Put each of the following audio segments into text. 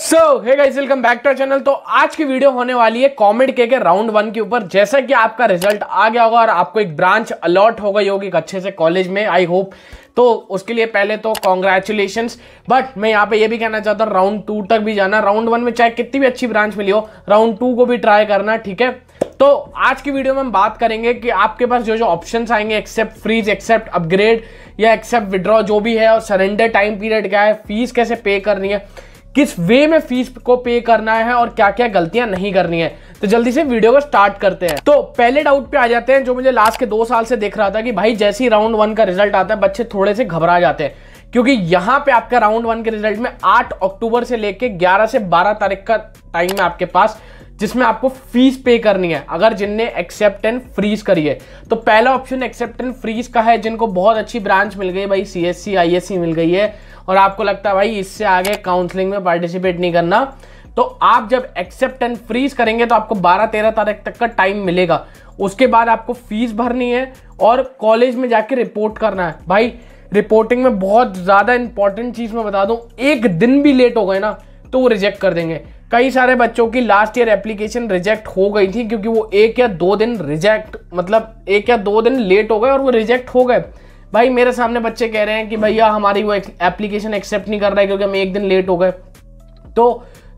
so hey guys welcome back to channel तो आज की वीडियो होने वाली है कॉमेड के के राउंड वन के ऊपर जैसा कि आपका रिजल्ट आ गया होगा और आपको एक ब्रांच अलॉट हो गई होगी एक अच्छे से कॉलेज में आई होप तो उसके लिए पहले तो कॉन्ग्रेचुलेशन बट मैं यहाँ पे ये भी कहना चाहता हूँ राउंड टू तक भी जाना राउंड वन में चाहे कितनी भी अच्छी ब्रांच मिली हो राउंड टू को भी ट्राई करना ठीक है तो आज की वीडियो में हम बात करेंगे कि आपके पास जो जो ऑप्शंस आएंगे एक्सेप्ट फ्रीज एक्सेप्ट अपग्रेड या एक्सेप्ट विड्रॉ जो भी है और सरेंडर टाइम पीरियड क्या है फीस कैसे पे करनी है किस वे में फीस को पे करना है और क्या क्या गलतियां नहीं करनी है तो जल्दी से वीडियो को स्टार्ट करते हैं तो पहले डाउट पे आ जाते हैं जो मुझे लास्ट के दो साल से देख रहा था कि भाई जैसे ही राउंड वन का रिजल्ट आता है बच्चे थोड़े से घबरा जाते हैं क्योंकि यहाँ पे आपका राउंड वन के रिजल्ट में 8 अक्टूबर से लेके 11 से 12 तारीख का टाइम है आपके पास जिसमें आपको फीस पे करनी है अगर जिनने एक्सेप्ट एंड फ्रीज करी है तो पहला ऑप्शन एक्सेप्ट एंड फ्रीज का है जिनको बहुत अच्छी ब्रांच मिल गई भाई C S C I S C मिल गई है और आपको लगता है भाई इससे आगे काउंसलिंग में पार्टिसिपेट नहीं करना तो आप जब एक्सेप्ट एंड फ्रीज करेंगे तो आपको 12-13 तारीख तक का टाइम मिलेगा उसके बाद आपको फीस भरनी है और कॉलेज में जाके रिपोर्ट करना है भाई रिपोर्टिंग में बहुत ज़्यादा इंपॉर्टेंट चीज़ मैं बता दूँ एक दिन भी लेट हो गए ना तो वो रिजेक्ट कर देंगे कई सारे बच्चों की लास्ट ईयर एप्लीकेशन रिजेक्ट हो गई थी क्योंकि वो एक या दो दिन रिजेक्ट मतलब एक या दो दिन लेट हो गए और वो रिजेक्ट हो गए भाई मेरे सामने बच्चे कह रहे हैं कि भैया हमारी वो एप्लीकेशन एक्सेप्ट नहीं कर रहा है क्योंकि हम एक दिन लेट हो गए तो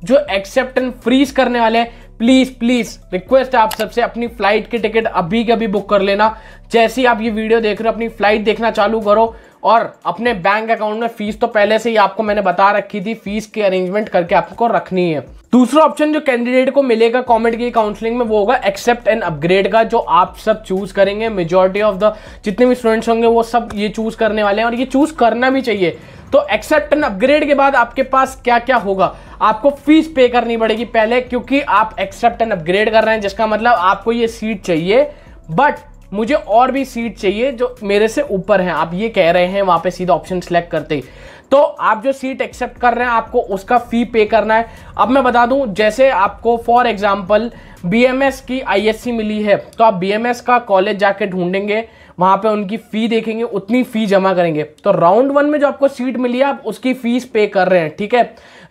जो एक्सेप्ट एंड फ्रीज करने वाले हैं प्लीज प्लीज रिक्वेस्ट आप सबसे अपनी फ्लाइट की टिकट अभी के अभी बुक कर लेना जैसे ही आप ये वीडियो देख रहे हो अपनी फ्लाइट देखना चालू करो और अपने बैंक अकाउंट में फीस तो पहले से ही आपको मैंने बता रखी थी फीस की अरेंजमेंट करके आपको रखनी है दूसरा ऑप्शन जो कैंडिडेट को मिलेगा कॉमेंट की काउंसलिंग में वो होगा एक्सेप्ट एंड अपग्रेड का जो आप सब चूज करेंगे मेजोरिटी ऑफ द जितने भी स्टूडेंट्स होंगे वो सब ये चूज करने वाले हैं और ये चूज करना भी चाहिए तो एक्सेप्ट एंड अपग्रेड के बाद आपके पास क्या क्या होगा आपको फीस पे करनी पड़ेगी पहले क्योंकि आप एक्सेप्ट एंड अपग्रेड कर रहे हैं जिसका मतलब आपको ये सीट चाहिए बट मुझे और भी सीट चाहिए जो मेरे से ऊपर है आप ये कह रहे हैं वहाँ पे सीधा ऑप्शन सेलेक्ट करते ही तो आप जो सीट एक्सेप्ट कर रहे हैं आपको उसका फ़ी पे करना है अब मैं बता दूं जैसे आपको फॉर एग्जांपल बीएमएस की आईएससी मिली है तो आप बीएमएस का कॉलेज जाके ढूंढेंगे वहाँ पे उनकी फ़ी देखेंगे उतनी फ़ी जमा करेंगे तो राउंड वन में जो आपको सीट मिली है आप उसकी फ़ीस पे कर रहे हैं ठीक है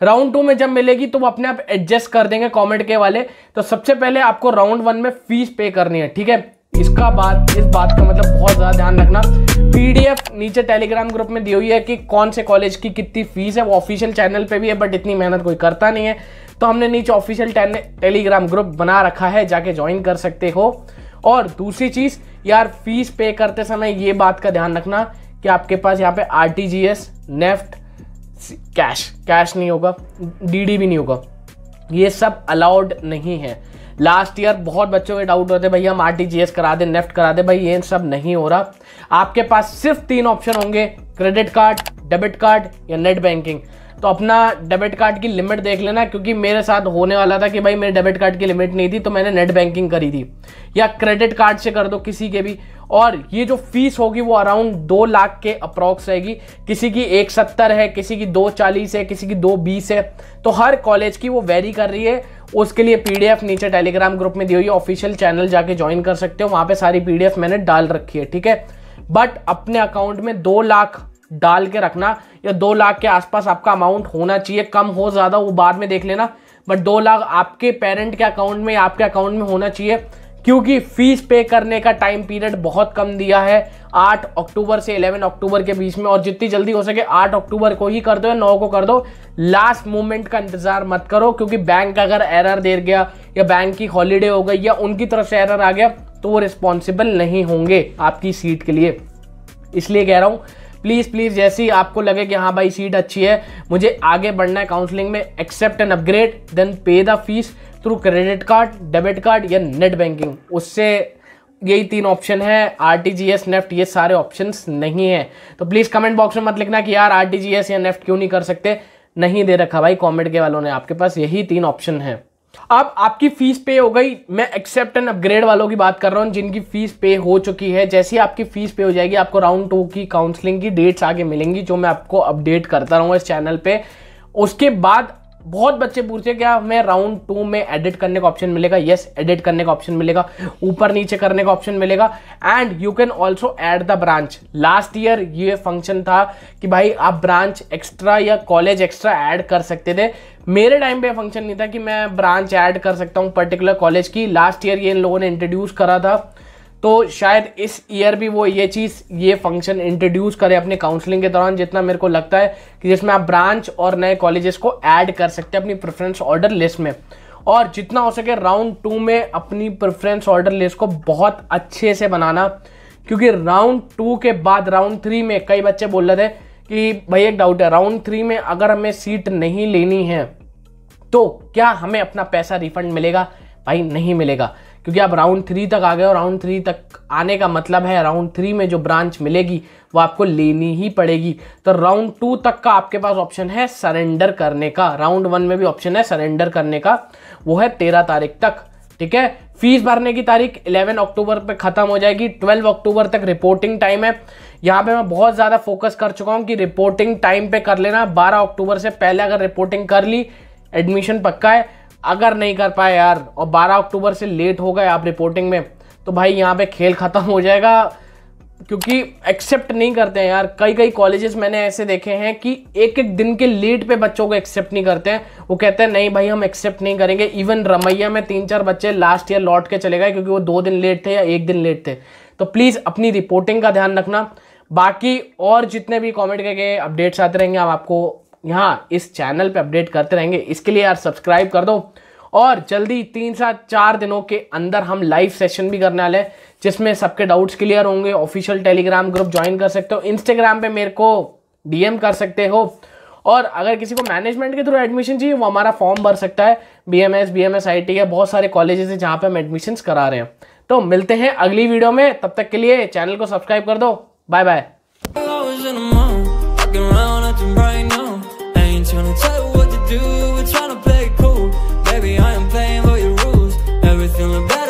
राउंड टू में जब मिलेगी तो वो अपने आप एडजस्ट कर देंगे कॉमेंट के वाले तो सबसे पहले आपको राउंड वन में फ़ीस पे करनी है ठीक है इसका बात इस बात का मतलब बहुत ज़्यादा ध्यान रखना पीडीएफ नीचे टेलीग्राम ग्रुप में दी हुई है कि कौन से कॉलेज की कितनी फीस है वो ऑफिशियल चैनल पे भी है बट इतनी मेहनत कोई करता नहीं है तो हमने नीचे ऑफिशियल टेलीग्राम ग्रुप बना रखा है जाके ज्वाइन कर सकते हो और दूसरी चीज़ यार फीस पे करते समय ये बात का ध्यान रखना कि आपके पास यहाँ पे R T G S NEFT cash cash नहीं होगा डी भी नहीं होगा ये सब अलाउड नहीं है लास्ट ईयर बहुत बच्चों के डाउट होते भाई हम आर करा दें नेफ्ट करा दें भाई ये सब नहीं हो रहा आपके पास सिर्फ तीन ऑप्शन होंगे क्रेडिट कार्ड डेबिट कार्ड या नेट बैंकिंग तो अपना डेबिट कार्ड की लिमिट देख लेना क्योंकि मेरे साथ होने वाला था कि भाई मेरे डेबिट कार्ड की लिमिट नहीं थी तो मैंने नेट बैंकिंग करी थी या क्रेडिट कार्ड से कर दो किसी के भी और ये जो फीस होगी वो अराउंड दो लाख के अप्रॉक्स रहेगी किसी की एक सत्तर है किसी की दो चालीस है किसी की दो बीस है तो हर कॉलेज की वो वेरी कर रही है उसके लिए पीडीएफ नीचे टेलीग्राम ग्रुप में दी हुई है ऑफिशियल चैनल जाके ज्वाइन कर सकते हो वहाँ पे सारी पीडीएफ मैंने डाल रखी है ठीक है बट अपने अकाउंट में दो लाख डाल के रखना या दो लाख के आसपास आपका अमाउंट होना चाहिए कम हो ज़्यादा वो बाद में देख लेना बट दो लाख आपके पेरेंट के अकाउंट में या आपके अकाउंट में होना चाहिए क्योंकि फीस पे करने का टाइम पीरियड बहुत कम दिया है 8 अक्टूबर से 11 अक्टूबर के बीच में और जितनी जल्दी हो सके 8 अक्टूबर को ही कर दो या नौ को कर दो लास्ट मोमेंट का इंतज़ार मत करो क्योंकि बैंक अगर एरर दे गया या बैंक की हॉलीडे हो गई या उनकी तरफ से एरर आ गया तो वो रिस्पॉन्सिबल नहीं होंगे आपकी सीट के लिए इसलिए कह रहा हूँ प्लीज़ प्लीज़ जैसे ही आपको लगे कि हाँ भाई सीट अच्छी है मुझे आगे बढ़ना है काउंसलिंग में accept and upgrade then pay the fees through credit card debit card या नेट बैंकिंग उससे यही तीन ऑप्शन है R T G S NEFT ये सारे ऑप्शन नहीं है तो प्लीज़ कमेंट बॉक्स में मत लिखना कि यार आर टी जी एस या नेफ्ट क्यों नहीं कर सकते नहीं दे रखा भाई कॉमेंट के वालों ने आपके पास यही तीन ऑप्शन है अब आपकी फीस पे हो गई मैं एक्सेप्ट एंड अपग्रेड वालों की बात कर रहा हूँ जिनकी फीस पे हो चुकी है जैसे ही आपकी फीस पे हो जाएगी आपको राउंड टू की काउंसलिंग की डेट्स आगे मिलेंगी जो मैं आपको अपडेट करता रहूँगा इस चैनल पे उसके बाद बहुत बच्चे पूछते हैं क्या हमें राउंड टू में एडिट करने का ऑप्शन मिलेगा यस yes, एडिट करने का ऑप्शन मिलेगा ऊपर नीचे करने का ऑप्शन मिलेगा and you can also add the branch last year ये फंक्शन था कि भाई आप ब्रांच एक्स्ट्रा या कॉलेज एक्स्ट्रा ऐड कर सकते थे मेरे टाइम पे फंक्शन नहीं था कि मैं ब्रांच ऐड कर सकता हूँ पर्टिकुलर कॉलेज की लास्ट ईयर ये इन लोगों ने इंट्रोड्यूस करा था तो शायद इस ईयर भी वो ये चीज़ ये फंक्शन इंट्रोड्यूस करे अपने काउंसलिंग के दौरान जितना मेरे को लगता है कि जिसमें आप ब्रांच और नए कॉलेजेस को ऐड कर सकते हैं अपनी प्रेफरेंस ऑर्डर लिस्ट में और जितना हो सके राउंड टू में अपनी प्रेफरेंस ऑर्डर लिस्ट को बहुत अच्छे से बनाना क्योंकि राउंड टू के बाद राउंड थ्री में कई बच्चे बोल रहे थे कि भाई एक डाउट है राउंड थ्री में अगर हमें सीट नहीं लेनी है तो क्या हमें अपना पैसा रिफंड मिलेगा भाई नहीं मिलेगा क्योंकि आप राउंड थ्री तक आ गए और राउंड थ्री तक आने का मतलब है राउंड थ्री में जो ब्रांच मिलेगी वो आपको लेनी ही पड़ेगी तो राउंड टू तक का आपके पास ऑप्शन है सरेंडर करने का राउंड वन में भी ऑप्शन है सरेंडर करने का वो है तेरह तारीख तक ठीक है फीस भरने की तारीख 11 अक्टूबर पे खत्म हो जाएगी 12 अक्टूबर तक रिपोर्टिंग टाइम है यहाँ पे मैं बहुत ज़्यादा फोकस कर चुका हूँ कि रिपोर्टिंग टाइम पे कर लेना 12 अक्टूबर से पहले अगर रिपोर्टिंग कर ली एडमिशन पक्का है अगर नहीं कर पाए यार और 12 अक्टूबर से लेट हो गए आप रिपोर्टिंग में तो भाई यहाँ पे खेल ख़त्म हो जाएगा क्योंकि एक्सेप्ट नहीं करते हैं यार कई कई कॉलेजेस मैंने ऐसे देखे हैं कि एक एक दिन के लेट पे बच्चों को एक्सेप्ट नहीं करते हैं वो कहते हैं नहीं भाई हम एक्सेप्ट नहीं करेंगे इवन रमैया में तीन चार बच्चे लास्ट ईयर लौट के चले गए क्योंकि वो दो दिन लेट थे या एक दिन लेट थे तो प्लीज़ अपनी रिपोर्टिंग का ध्यान रखना बाकी और जितने भी के के अपडेट्स आते रहेंगे हम आपको यहाँ इस चैनल पे अपडेट करते रहेंगे इसके लिए यार सब्सक्राइब कर दो और जल्दी तीन सात चार दिनों के अंदर हम लाइव सेशन भी करने वाले हैं जिसमें सबके डाउट्स क्लियर होंगे ऑफिशियल टेलीग्राम ग्रुप ज्वाइन कर सकते हो इंस्टाग्राम पे मेरे को डीएम कर सकते हो और अगर किसी को मैनेजमेंट के थ्रू एडमिशन चाहिए वो हमारा फॉर्म भर सकता है B M S B M S I T है बहुत सारे कॉलेजेस हैं जहाँ पर हम एडमिशन करा रहे हैं तो मिलते हैं अगली वीडियो में तब तक के लिए चैनल को सब्सक्राइब कर दो bye bye tell you what to do We're trying to play it cool Baby, I am playing by your rules Everything look bad